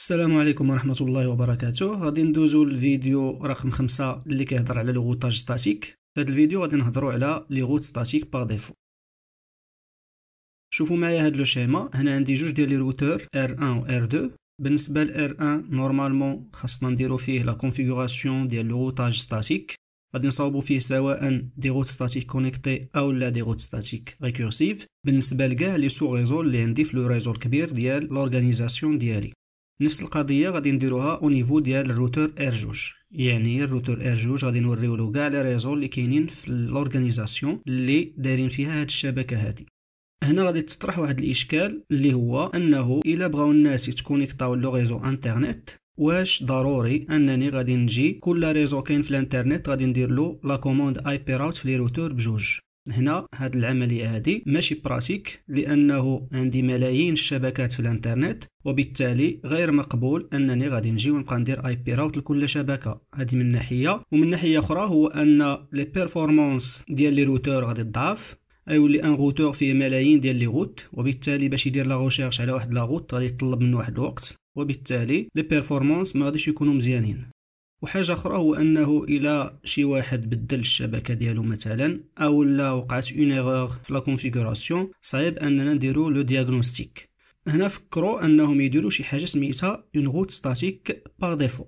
السلام عليكم ورحمة الله وبركاته غادي ندوزو للفيديو رقم خمسة اللي كيهضر على لوغوتاج ستاتيك في هذا الفيديو غادي نهضرو على لي ستاتيك باغ ديفو شوفوا معايا هاد لو شيما هنا عندي جوج ديال لي روتور ار 1 و ار 2 بالنسبة ل ار 1 نورمالمون خاصنا نديرو فيه لا كونفيغوراسيون ديال لوغوتاج ستاتيك غادي نصاوبو فيه سواء دي غوت ستاتيك كونيكتي او لا دي غوت ستاتيك ريكورسيف بالنسبه لكاع لي سو ريزو اللي عندي في لو ريزو الكبير ديال لورغانيزاسيون ديالي نفس القضيه غادي نديروها او نيفو ديال الروتور ار جوج يعني الروتور ار جوج غادي نوريولو كاع لي ريزو اللي كاينين في لوركانيزاسيون اللي دايرين فيها هاد الشبكه هادي هنا غادي تطرح واحد الاشكال اللي هو انه الا بغاو الناس يتكونيكطاو لو ريزو انترنيت واش ضروري انني غادي نجي كل ريزو كاين في الانترنيت غادي ندير له لا كوموند اي بي راوت في لي روتور بجوج هنا هاد العملية هادي ماشي براتيك لأنه عندي ملايين الشبكات في الانترنت وبالتالي غير مقبول أنني غادي نجي ونبقى ندير اي بي راوت لكل شبكة هادي من ناحية ومن ناحية أخرى هو أن لي بيرفورمانس ديال لي روتور غادي تضعف غيولي ان روتور فيه ملايين ديال لي غوت وبالتالي باش يدير لا غوشيرش على واحد لا غوت غادي يطلب منه واحد الوقت وبالتالي لي بيرفورمانس ما غاديش يكونوا مزيانين وحاجه اخرى هو انه الى شي واحد بدل الشبكه ديالو مثلا او لا وقعت اون ايغور في لا كونفيغوراسيون صعيب اننا نديرو لو دياغنوستيك هنا فكروا انهم يديروا شي حاجه سميتها اون روت ستاتيك بار ديفو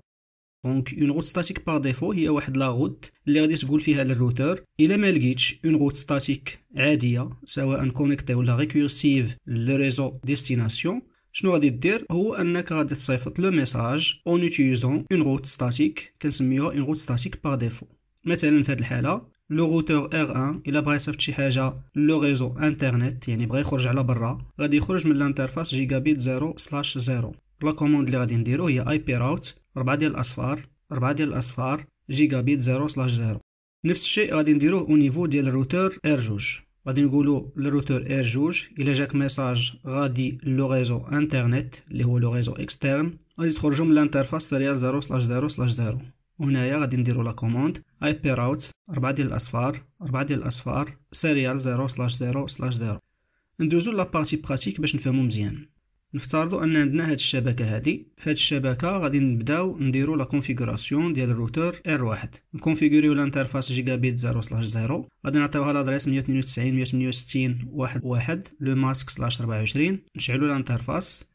دونك اون روت ستاتيك بار ديفو هي واحد لا روت اللي غادي تقول فيها للروتور الا ما لقيتش اون روت ستاتيك عاديه سواء كونيكتي ولا ريكورسيف ريزو ديستيناسيون شنو غادي دير هو انك غادي تصيفط لو ميساج اون يوتيليزون اون روت ستاتيك كنسميوها اون روت ستاتيك بار ديفو مثلا في هذه الحاله لو روتور ار 1 الا بغى يصيفط شي حاجه لو ريزو انترنت يعني بغى يخرج على برا غادي يخرج من الانترفاس جيجابيت 0 سلاش 0 لا كوموند اللي غادي نديرو هي اي بي راوت 4 ديال الاصفار 4 ديال الاصفار جيجابيت 0 سلاش 0 نفس الشيء غادي نديروه او نيفو ديال الروتور ار 2 غادي نقولوا للروتور ار جوج الا جاك ميساج غادي لو ريزو انترنيت اللي هو لو ريزو اكسترن غادي تخرجوا من الانترفاس سيريال 0 سلاش 0 سلاش 0 وهنايا غادي نديروا لا كوموند اي بي راوت 4 ديال الاصفار 4 ديال الاصفار سيريال 0 سلاش 0 سلاش 0 ندوزو لابارتي براتيك باش نفهمو مزيان نفترضوا ان عندنا هذه الشبكه هادي فهاد الشبكه غادي نبداو نديرو لا كونفيغوراسيون ديال الروتر ار 1 نكونفيغوريو الانترفاس جيجابيت 0 0 غادي نعطيوها لادريس 192 168 واحد واحد لو ماسك 24 نشعلو الانترفاس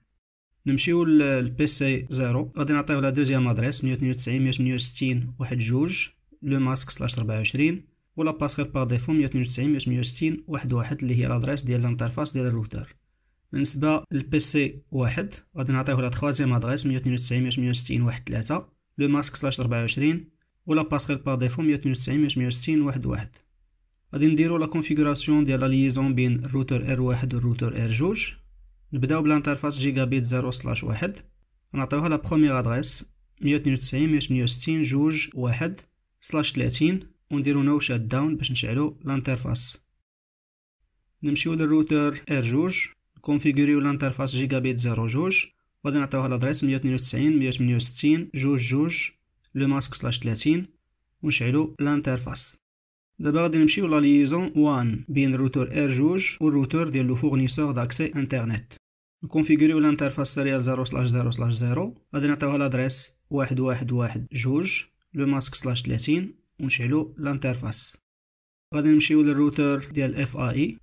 نمشيو للبي سي 0 غادي نعطيوها لا دوزيام ادريس 192 168 واحد جوج لو ماسك 24 ولا باسكال بار ديفو 192 168 واحد واحد اللي هي لادريس ديال الانترفاس ديال الروتر بالنسبة للبي سي واحد غادي نعطيه لا تخوازيام ادغيس مية وتنين وتسعين مية وتنين وستين واحد تلاتة لو ماسك سلاش ربعة وعشرين ولا باسكيل با ديفو مية وتنين وتسعين مية وستين واحد واحد غادي نديرو لا كونفيغوراسيون ديال لا ليزون بين الروتر ار واحد و والروتر ار جوج نبداو بلانترفاس جيجا بيت زيرو سلاش واحد نعطيوها لا بخوميي ادغيس مية وتنين وتسعين مية وتنين وستين جوج واحد سلاش تلاتين و نديرو نو شات داون باش نشعلو لانترفاس نمشيو للروتر ار جوج كونفيغوريو لانترفاس جيجا بيت زيرو جوج غادي نعطيوها لادريس ميه وتنين وتسعين ميه وتمنية وستين جوج جوج لو ماسك سلاش تلاتين ونشعلو لانترفاس دابا غادي نمشيو لليزون وان بين الروتور ار جوج و الروتور ديال لو فورنيسور داكسي انترنيت نكونفيغوريو لانترفاس سيريال زيرو سلاش زيرو سلاش زيرو غادي نعطيوها لادريس واحد واحد واحد جوج لو ماسك سلاش تلاتين ونشعلو لانترفاس غادي نمشيو للروتور ديال اف اي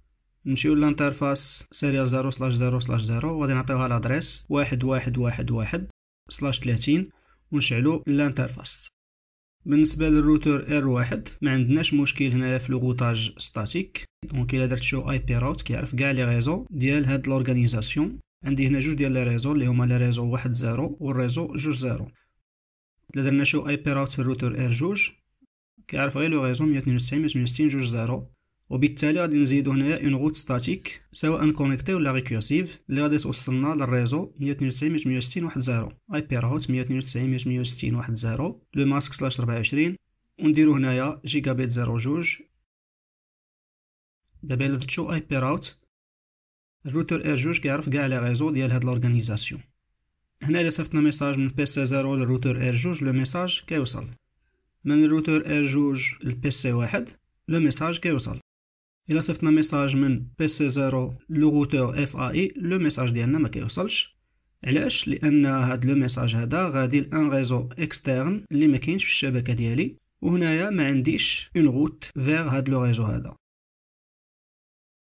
نمشيو للانترفاس سيريال 0 سلاش 0 سلاش 0 وغادي نعطيوها لادريس واحد واحد واحد واحد سلاش 30 ونشعلو الانترفاس بالنسبه للروتور ار واحد ما عندناش مشكل هنايا في لغوطاج ستاتيك دونك الا درت شو اي بي روت كيعرف كاع لي ريزو ديال هاد لورغانيزاسيون عندي هنا جوج ديال لي ريزو اللي هما لي ريزو واحد زيرو والريزو جوج زيرو الا درنا شو اي بي روت في الروتور ار جوج كيعرف غير لو ريزو 192 وستين جوج زيرو وبالتالي غادي نزيدو هنايا اون روت ستاتيك سواء كونيكتي ولا ريكورسيف اللي غادي توصلنا للريزو 192.168.1.0 واحد زيرو اي بي روت 192.168.1.0 واحد زيرو لو ماسك سلاش 24 ونديرو هنايا جيجا بيت زيرو جوج دابا الا درتو اي بي راوت الروتور ار جوج كيعرف كاع لي ريزو ديال هاد لورغانيزاسيون هنا الا صيفطنا ميساج من بي سي زيرو للروتور ار جوج لو ميساج كيوصل من الروتور ار جوج لبي سي واحد لو ميساج كيوصل الى صيفطنا ميساج من بي سي زيرو لو اف اي لو ميساج ديالنا ما كيوصلش علاش لان هاد لو ميساج هذا غادي لان ريزو اكسترن اللي ما كاينش في الشبكه ديالي وهنايا ما عنديش اون روت فيغ هاد لو ريزو هذا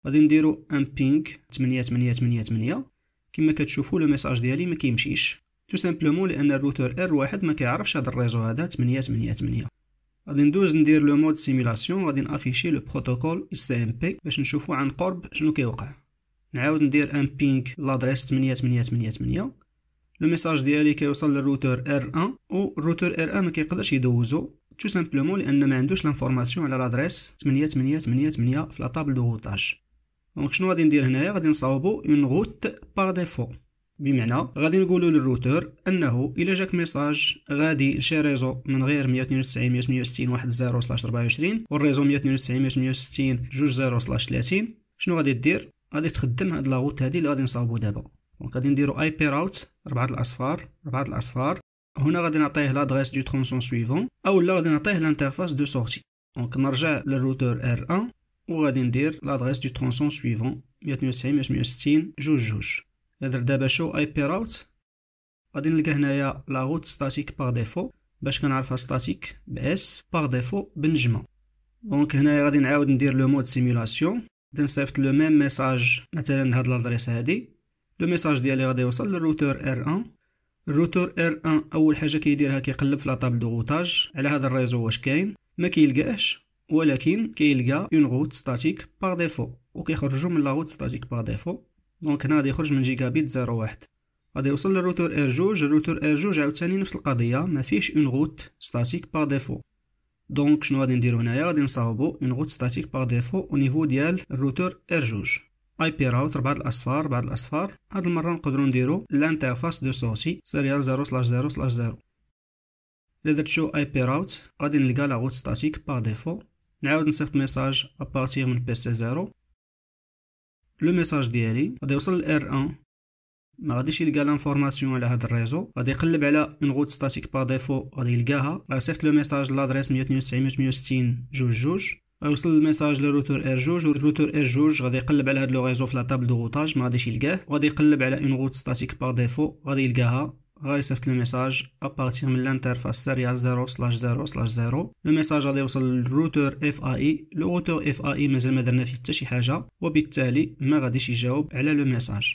غادي نديرو ان بينك 8888 كما كتشوفوا لو ميساج ديالي ما كيمشيش تو سامبلومون لان الروتور ار واحد ما كيعرفش هاد الريزو هذا 8 غادي ندوز ندير لو مود سيميلاسيون غادي نافيشي لو بروتوكول اس ام بي باش نشوفو عن قرب شنو كيوقع نعاود ندير ان بينغ لادريس 8888 لو ميساج ديالي كيوصل للروتور ار 1 و الروتور ار 1 ما كيقدرش يدوزو تو سامبلومون لان ما عندوش لانفورماسيون على لادريس 8888 في لا طابل دو روتاج دونك شنو غادي ندير هنايا غادي نصاوبو اون روت بار ديفو بمعنى غادي نقولوا للروتور انه الا جاك ميساج غادي لشي ريزو من غير 192 وستين واحد 0 سلاش 24 والريزو 192 وستين جوج زيرو سلاش 30 شنو غادي دير غادي تخدم هاد لاغوت هادي اللي غادي نصاوبو دابا دونك غادي نديرو اي بي راوت ربعة الاصفار ربعة الاصفار هنا غادي نعطيه لادريس دو ترونسون سويفون او لا غادي نعطيه لانترفاس دو سورتي دونك نرجع للروتور ار 1 وغادي ندير لادريس دو ترونسون سويفون 192 جوج جوج نهضر دابا شو اي بي راوت غادي نلقى هنايا لا روت ستاتيك باغ ديفو باش كنعرفها ستاتيك باس باغ ديفو بنجمه دونك هنايا غادي نعاود ندير لو مود سيمولاسيون غادي نصيفط لو ميم ميساج مثلا لهاد لادريس هادي لو ميساج ديالي غادي يوصل للروتور ار ان الروتور ار ان اول حاجه كيديرها كيقلب في لاطابل دو غوتاج على هذا الريزو واش كاين ما كيلقاش ولكن كيلقى اون غوت ستاتيك باغ ديفو وكيخرجو من لا غوت ستاتيك باغ ديفو دونك هنا غادي يخرج من جيجا بيت 01 غادي يوصل للروتور ار جوج الروتور ار جوج عاوتاني نفس القضيه ما فيهش اون غوت ستاتيك با ديفو دونك شنو غادي نديرو هنايا غادي نصاوبو اون غوت ستاتيك با ديفو او نيفو ديال الروتور ار جوج اي بي راوت بعد الاصفار ربعة الاصفار هاد المره نقدروا نديرو لانترفاس دو صوتي سيريال 0 سلاش 0 سلاش 0 الى درت شو اي بي راوت غادي نلقى لا غوت ستاتيك با ديفو نعاود نصيفط ميساج ابارتيغ من بي سي 0 لو ميساج ديالي غادي يوصل ل ار 1 ما غاديش يلقى لانفورماسيون على هذا الريزو غادي يقلب على اون غوت ستاتيك با ديفو غادي يلقاها غيصيفط لو ميساج لادريس 192 168 جوج جوج غيوصل الميساج لروتور ار جوج والروتور ار جوج غادي يقلب على هاد لو ريزو في لا طابل دو غوتاج ما غاديش يلقاه غادي يقلب على اون غوت ستاتيك با ديفو غادي يلقاها يصيفط لو ميساج ابارتيغ من الانترفاس سيريال 0 سلاش 0 سلاش 0 لو ميساج غادي يوصل للروتور اف اي لو روتور اف اي مازال ما درنا فيه حتى شي حاجه وبالتالي ما غاديش يجاوب على لو ميساج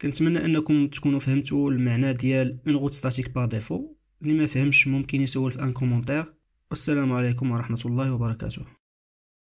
كنتمنى انكم تكونوا فهمتوا المعنى ديال ان روت ستاتيك بار ديفو اللي ما فهمش ممكن يسول في ان كومونتير والسلام عليكم ورحمه الله وبركاته